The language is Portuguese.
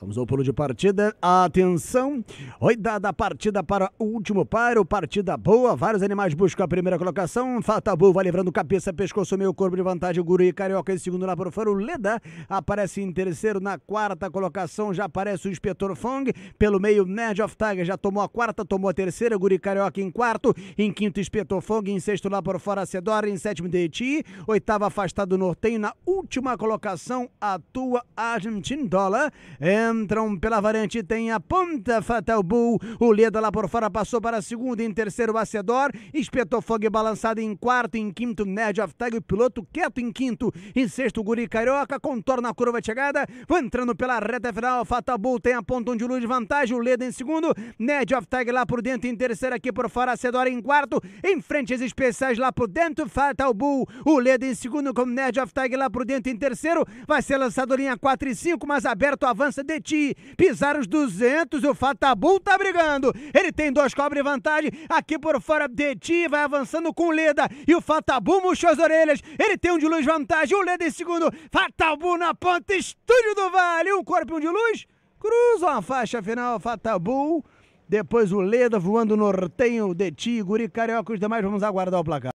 Vamos ao pulo de partida. Atenção! Oidada a partida para o último paro. Partida boa. Vários animais buscam a primeira colocação. Fatabu vai livrando cabeça, pescoço, meio corpo de vantagem. Guru e Carioca em segundo lá por fora. O Leda aparece em terceiro. Na quarta colocação já aparece o Inspetor Fong. Pelo meio, Nerd of Tiger já tomou a quarta, tomou a terceira. Guru e Carioca em quarto. Em quinto, Inspetor Fong. Em sexto lá por fora, Cedora. Em sétimo, Deiti. Oitava, afastado Nortenho. Na última colocação, atua Argentin Dollar. É entram pela variante, tem a ponta Fatal Bull, o Leda lá por fora passou para segundo, em terceiro Acedor, espetou fogo balançado em quarto, em quinto Nerd of Tag, o piloto quieto em quinto, em sexto Guri Carioca, contorna a curva de chegada, vai entrando pela reta final, Fatal Bull tem a ponta onde luz de vantagem, o Leda em segundo, Nerd of Tag lá por dentro, em terceiro aqui por fora, Acedor em quarto, em frente as especiais lá por dentro, Fatal Bull, o Leda em segundo com Nerd of Tag lá por dentro, em terceiro, vai ser lançado linha 4 e 5, mas aberto avança de Deti Pisaram os 200, o Fatabul tá brigando. Ele tem dois cobre vantagem. Aqui por fora, Deti vai avançando com o Leda. E o Fatabul murchou as orelhas. Ele tem um de luz vantagem. O Leda em segundo. Fatabul na ponta. Estúdio do Vale. Um corpo e um de luz. Cruzam a faixa final. Fatabul. Depois o Leda voando o Deti, Guri Carioca, os demais vamos aguardar o placar.